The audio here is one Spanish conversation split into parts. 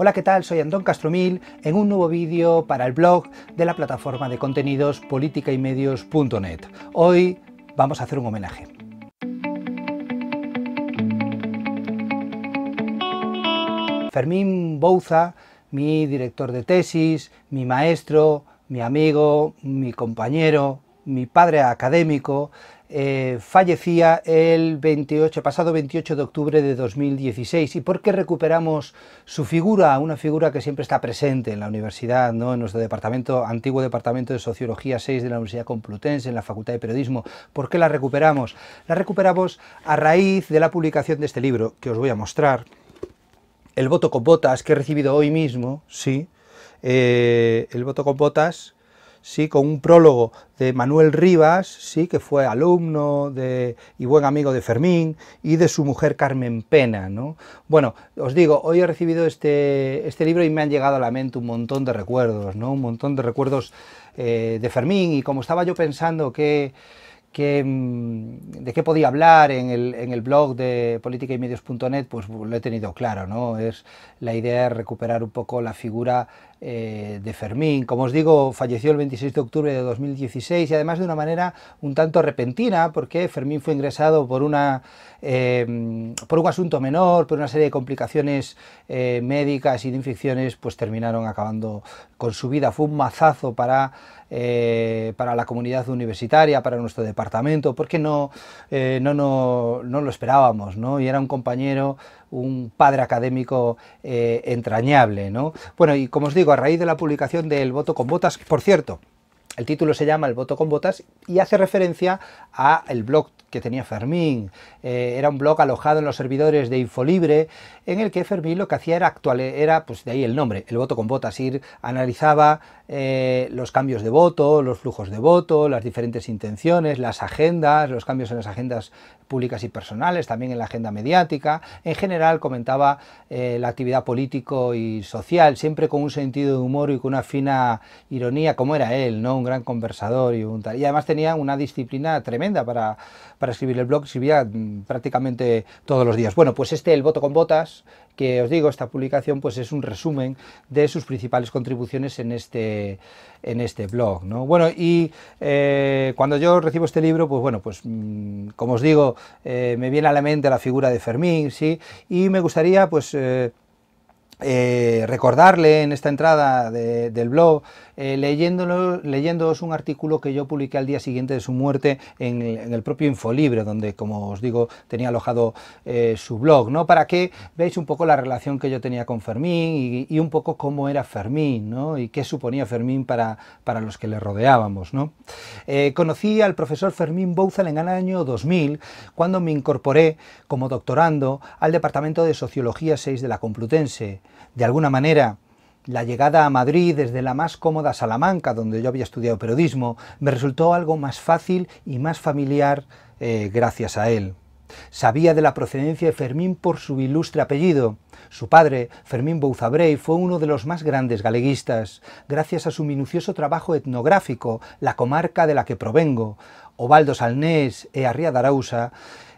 Hola, ¿qué tal? Soy Antón Castromil en un nuevo vídeo para el blog de la plataforma de contenidos y medios.net Hoy vamos a hacer un homenaje. Fermín Bouza, mi director de tesis, mi maestro, mi amigo, mi compañero, mi padre académico, eh, fallecía el 28, pasado 28 de octubre de 2016. ¿Y por qué recuperamos su figura? Una figura que siempre está presente en la universidad, ¿no? en nuestro departamento, antiguo departamento de Sociología 6 de la Universidad Complutense, en la Facultad de Periodismo. ¿Por qué la recuperamos? La recuperamos a raíz de la publicación de este libro, que os voy a mostrar. El voto con botas, que he recibido hoy mismo, sí. Eh, el voto con botas, ¿sí? con un prólogo de Manuel Rivas, ¿sí? que fue alumno de, y buen amigo de Fermín, y de su mujer Carmen Pena. ¿no? Bueno, os digo, hoy he recibido este, este libro y me han llegado a la mente un montón de recuerdos, ¿no? un montón de recuerdos eh, de Fermín, y como estaba yo pensando que... Mm, de qué podía hablar en el, en el blog de politicaymedios.net, pues, pues lo he tenido claro, ¿no? Es la idea de recuperar un poco la figura eh, de Fermín. Como os digo, falleció el 26 de octubre de 2016 y además de una manera un tanto repentina porque Fermín fue ingresado por, una, eh, por un asunto menor, por una serie de complicaciones eh, médicas y de infecciones, pues terminaron acabando con su vida. Fue un mazazo para, para la comunidad universitaria, para nuestro departamento, porque no, no, no, no lo esperábamos, ¿no? Y era un compañero un padre académico eh, entrañable. ¿no? Bueno, y como os digo, a raíz de la publicación del Voto con Botas, por cierto, el título se llama El voto con botas y hace referencia a el blog que tenía Fermín. Eh, era un blog alojado en los servidores de Infolibre, en el que Fermín lo que hacía era actual, era pues de ahí el nombre, el voto con botas, ir analizaba eh, los cambios de voto, los flujos de voto, las diferentes intenciones, las agendas, los cambios en las agendas públicas y personales, también en la agenda mediática. En general comentaba eh, la actividad político y social, siempre con un sentido de humor y con una fina ironía, como era él, ¿no? gran conversador y un Y además tenía una disciplina tremenda para, para escribir el blog, escribía mm, prácticamente todos los días. Bueno, pues este, El voto con botas, que os digo, esta publicación pues es un resumen de sus principales contribuciones en este, en este blog. Bueno, y eh, cuando yo recibo este libro, pues bueno, pues mm, como os digo, eh, me viene a la mente la figura de Fermín, ¿sí? Y me gustaría pues... Eh, recordarle en esta entrada del blog eh, leyéndolo, leyéndoos un artículo que yo publiqué al día siguiente de su muerte en, el propio Infolibre, donde, como os digo, tenía alojado eh, su blog, ¿no? Para que veáis un poco la relación que yo tenía con Fermín y, un poco cómo era Fermín, ¿no? Y qué suponía Fermín para, para los que le rodeábamos, ¿no? Eh, conocí al profesor Fermín Bouzal en el año 2000, cuando me incorporé como doctorando al Departamento de Sociología 6 de la Complutense. De alguna manera, la llegada a Madrid desde la más cómoda Salamanca, donde yo había estudiado periodismo, me resultó algo más fácil y más familiar eh, gracias a él. Sabía de la procedencia de Fermín por su ilustre apellido. Su padre, Fermín Bouzabrey, fue uno de los más grandes galeguistas. Gracias a su minucioso trabajo etnográfico, la comarca de la que provengo, Ovaldo Salnés e Arria Arausa,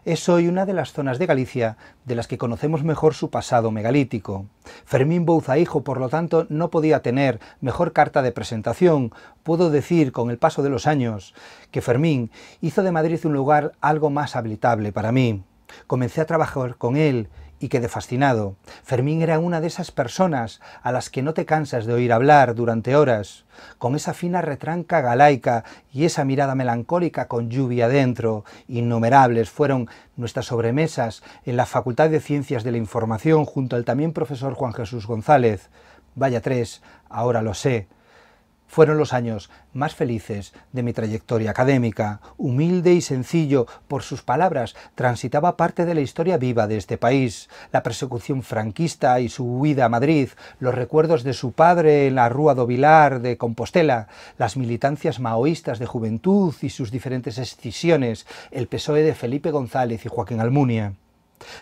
es hoy una de las zonas de Galicia de las que conocemos mejor su pasado megalítico. Fermín Bouza hijo, por lo tanto, no podía tener mejor carta de presentación. Puedo decir, con el paso de los años, que Fermín hizo de Madrid un lugar algo más habitable para mí. Comencé a trabajar con él y quedé fascinado. Fermín era una de esas personas a las que no te cansas de oír hablar durante horas, con esa fina retranca galaica y esa mirada melancólica con lluvia dentro. Innumerables fueron nuestras sobremesas en la Facultad de Ciencias de la Información junto al también profesor Juan Jesús González. Vaya tres, ahora lo sé fueron los años más felices de mi trayectoria académica. Humilde y sencillo, por sus palabras, transitaba parte de la historia viva de este país. La persecución franquista y su huida a Madrid, los recuerdos de su padre en la Rúa do Vilar de Compostela, las militancias maoístas de juventud y sus diferentes escisiones, el PSOE de Felipe González y Joaquín Almunia.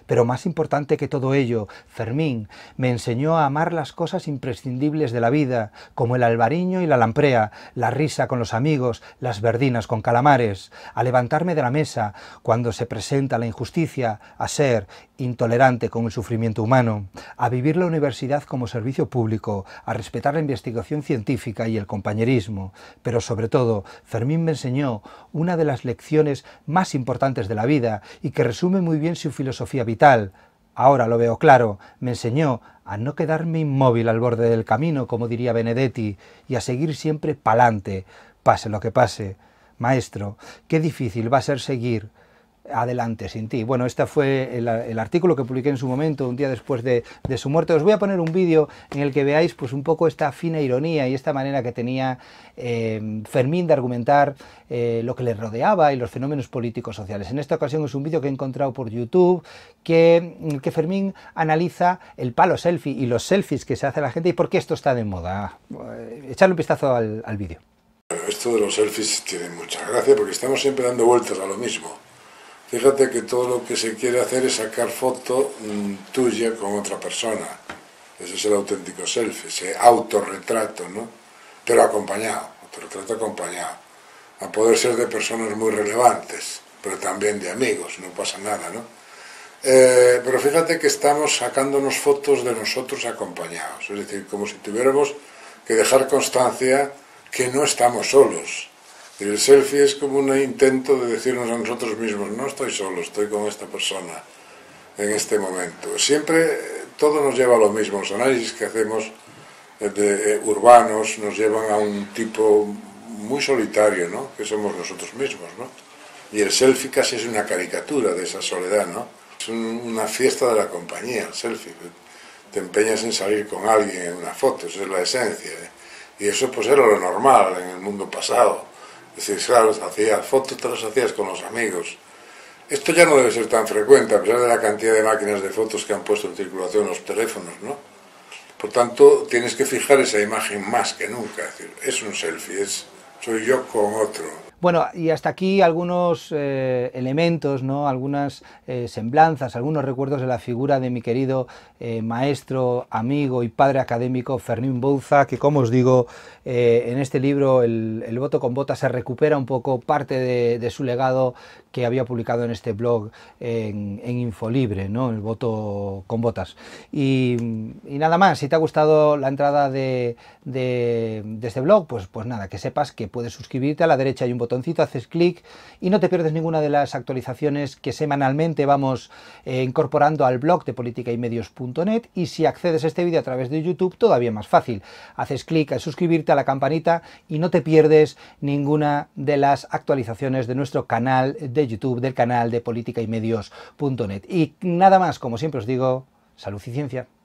Pero más importante que todo ello, Fermín me enseñó a amar las cosas imprescindibles de la vida, como el albariño y la lamprea, la risa con los amigos, las verdinas con calamares, a levantarme de la mesa cuando se presenta la injusticia, a ser intolerante con el sufrimiento humano, a vivir la universidad como servicio público, a respetar la investigación científica y el compañerismo. Pero sobre todo, Fermín me enseñó una de las lecciones más importantes de la vida y que resume muy bien su filosofía vital, ahora lo veo claro, me enseñó a no quedarme inmóvil al borde del camino, como diría Benedetti, y a seguir siempre pa'lante, pase lo que pase. Maestro, qué difícil va a ser seguir, adelante sin ti. Bueno, este fue el, artículo que publiqué en su momento, un día después de, su muerte. Os voy a poner un vídeo en el que veáis pues un poco esta fina ironía y esta manera que tenía eh, Fermín de argumentar eh, lo que le rodeaba y los fenómenos políticos sociales. En esta ocasión es un vídeo que he encontrado por YouTube que, Fermín analiza el palo selfie y los selfies que se hace la gente y por qué esto está de moda. Eh, echarle un vistazo al, al vídeo. Esto de los selfies tiene mucha gracia porque estamos siempre dando vueltas a lo mismo Fíjate que todo lo que se quiere hacer es sacar foto mm, tuya con otra persona. Ese es el auténtico selfie, ese autorretrato, ¿no? Pero acompañado, autorretrato acompañado. A poder ser de personas muy relevantes, pero también de amigos, no pasa nada, ¿no? Eh, pero fíjate que estamos sacándonos fotos de nosotros acompañados, es decir, como si tuviéramos que dejar constancia que no estamos solos, el selfie es como un intento de decirnos a nosotros mismos, no estoy solo, estoy con esta persona en este momento. Siempre todo nos lleva a lo mismo, los análisis que hacemos de, eh, urbanos nos llevan a un tipo muy solitario, ¿no? que somos nosotros mismos. ¿no? Y el selfie casi es una caricatura de esa soledad, ¿no? es una fiesta de la compañía, el selfie. Te empeñas en salir con alguien en una foto, eso es la esencia. ¿eh? Y eso pues era lo normal en el mundo pasado decir, claro, hacías fotos, te las hacías con los amigos. Esto ya no debe ser tan frecuente, a pesar de la cantidad de máquinas de fotos que han puesto en circulación los teléfonos, ¿no? Por tanto, tienes que fijar esa imagen más que nunca. Es, decir, es un selfie, es soy yo con otro. Bueno, y hasta aquí algunos eh, elementos, ¿no? algunas eh, semblanzas, algunos recuerdos de la figura de mi querido eh, maestro, amigo y padre académico Fermín Bouza, que como os digo, en este libro el, voto con botas se recupera un poco parte de, su legado que había publicado en este blog en, en Infolibre, ¿no? el voto con botas. Y, nada más, si te ha gustado la entrada de, este blog, pues, pues nada, que sepas que puedes suscribirte a la derecha hay un botón botoncito, haces clic y no te pierdes ninguna de las actualizaciones que semanalmente vamos eh, incorporando al blog de política y y si accedes a este vídeo a través de YouTube todavía más fácil. Haces clic a suscribirte a la campanita y no te pierdes ninguna de las actualizaciones de nuestro canal de YouTube, del canal de medios.net. Y nada más, como siempre os digo, salud y ciencia.